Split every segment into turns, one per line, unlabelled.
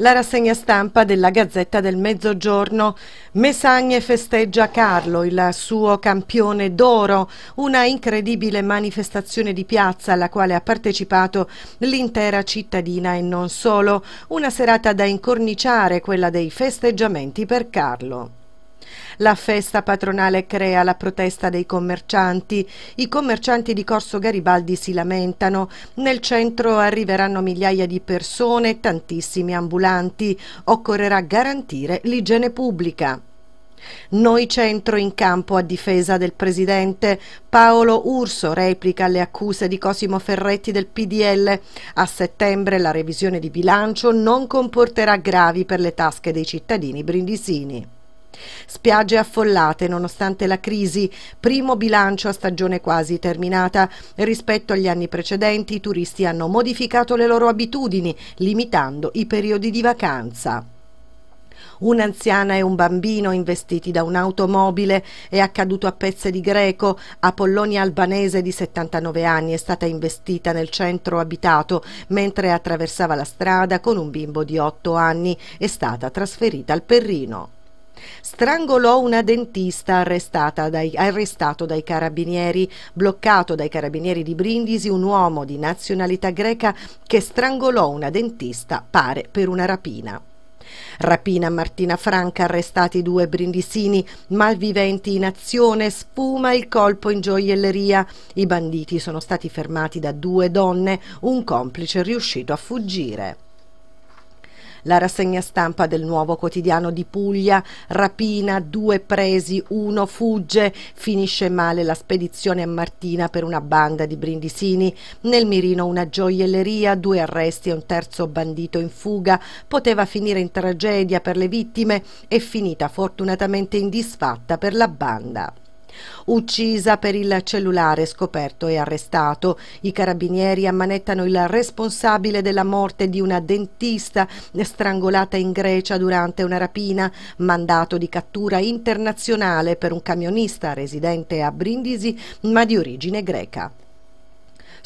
la rassegna stampa della Gazzetta del Mezzogiorno. Messagne festeggia Carlo, il suo campione d'oro, una incredibile manifestazione di piazza alla quale ha partecipato l'intera cittadina e non solo, una serata da incorniciare, quella dei festeggiamenti per Carlo. La festa patronale crea la protesta dei commercianti. I commercianti di Corso Garibaldi si lamentano. Nel centro arriveranno migliaia di persone, tantissimi ambulanti. Occorrerà garantire l'igiene pubblica. Noi centro in campo a difesa del presidente. Paolo Urso replica alle accuse di Cosimo Ferretti del PDL. A settembre la revisione di bilancio non comporterà gravi per le tasche dei cittadini brindisini. Spiagge affollate nonostante la crisi, primo bilancio a stagione quasi terminata. Rispetto agli anni precedenti i turisti hanno modificato le loro abitudini, limitando i periodi di vacanza. Un'anziana e un bambino investiti da un'automobile è accaduto a pezze di greco. Apollonia albanese di 79 anni è stata investita nel centro abitato mentre attraversava la strada con un bimbo di 8 anni. È stata trasferita al Perrino. Strangolò una dentista arrestata dai, arrestato dai carabinieri, bloccato dai carabinieri di Brindisi un uomo di nazionalità greca che strangolò una dentista, pare per una rapina. Rapina Martina Franca, arrestati due brindisini, malviventi in azione, sfuma il colpo in gioielleria. I banditi sono stati fermati da due donne, un complice è riuscito a fuggire. La rassegna stampa del nuovo quotidiano di Puglia, rapina, due presi, uno fugge, finisce male la spedizione a Martina per una banda di brindisini, nel mirino una gioielleria, due arresti e un terzo bandito in fuga, poteva finire in tragedia per le vittime, e finita fortunatamente in disfatta per la banda. Uccisa per il cellulare scoperto e arrestato, i carabinieri ammanettano il responsabile della morte di una dentista strangolata in Grecia durante una rapina, mandato di cattura internazionale per un camionista residente a Brindisi ma di origine greca.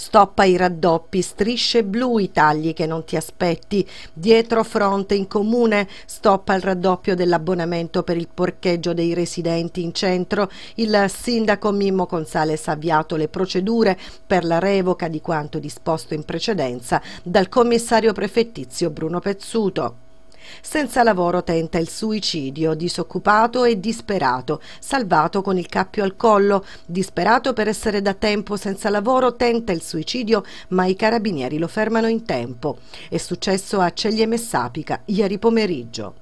Stoppa i raddoppi, strisce blu i tagli che non ti aspetti. Dietro fronte in comune, stoppa il raddoppio dell'abbonamento per il porcheggio dei residenti in centro. Il sindaco Mimmo Consales ha avviato le procedure per la revoca di quanto disposto in precedenza dal commissario prefettizio Bruno Pezzuto. Senza lavoro tenta il suicidio, disoccupato e disperato, salvato con il cappio al collo, disperato per essere da tempo senza lavoro tenta il suicidio ma i carabinieri lo fermano in tempo. È successo a Ceglieme Messapica, ieri pomeriggio.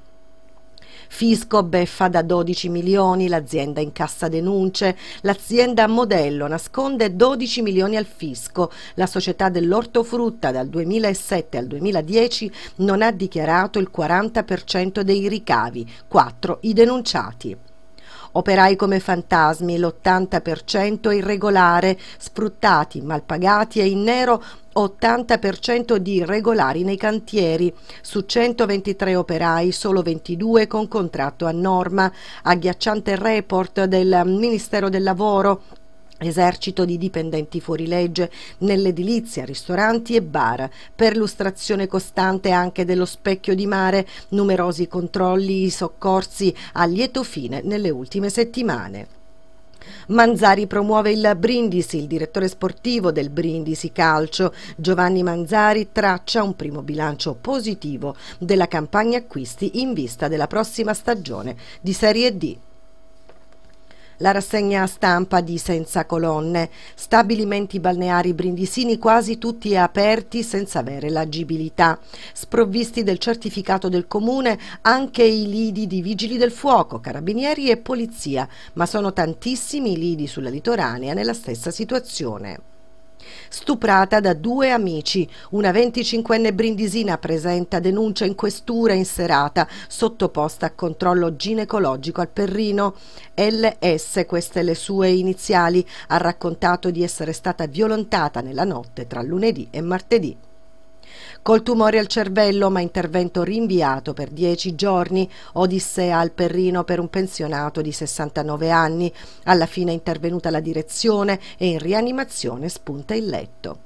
Fisco beffa da 12 milioni, l'azienda incassa denunce, l'azienda modello nasconde 12 milioni al fisco, la società dell'ortofrutta dal 2007 al 2010 non ha dichiarato il 40% dei ricavi, 4 i denunciati operai come fantasmi, l'80% è irregolare, sfruttati, malpagati e in nero 80% di regolari nei cantieri, su 123 operai solo 22 con contratto a norma. Agghiacciante report del Ministero del Lavoro esercito di dipendenti fuorilegge nell'edilizia, ristoranti e bar, perlustrazione costante anche dello specchio di mare, numerosi controlli, soccorsi a lieto fine nelle ultime settimane. Manzari promuove il Brindisi, il direttore sportivo del Brindisi Calcio Giovanni Manzari traccia un primo bilancio positivo della campagna acquisti in vista della prossima stagione di Serie D la rassegna stampa di Senza Colonne. Stabilimenti balneari brindisini quasi tutti aperti senza avere l'agibilità. Sprovvisti del certificato del comune anche i lidi di vigili del fuoco, carabinieri e polizia, ma sono tantissimi i lidi sulla litoranea nella stessa situazione. Stuprata da due amici, una 25enne brindisina presenta denuncia in questura in serata, sottoposta a controllo ginecologico al Perrino. LS, queste le sue iniziali, ha raccontato di essere stata violentata nella notte tra lunedì e martedì. Col tumore al cervello, ma intervento rinviato per 10 giorni, Odissea al Perrino per un pensionato di 69 anni. Alla fine è intervenuta la direzione e in rianimazione spunta il letto.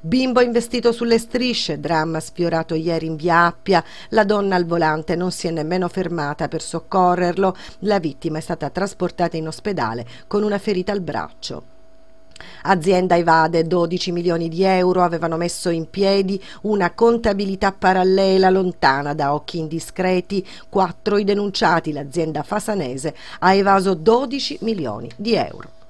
Bimbo investito sulle strisce, dramma sfiorato ieri in via Appia, la donna al volante non si è nemmeno fermata per soccorrerlo, la vittima è stata trasportata in ospedale con una ferita al braccio. Azienda evade 12 milioni di euro, avevano messo in piedi una contabilità parallela lontana da occhi indiscreti, quattro i denunciati, l'azienda fasanese ha evaso 12 milioni di euro.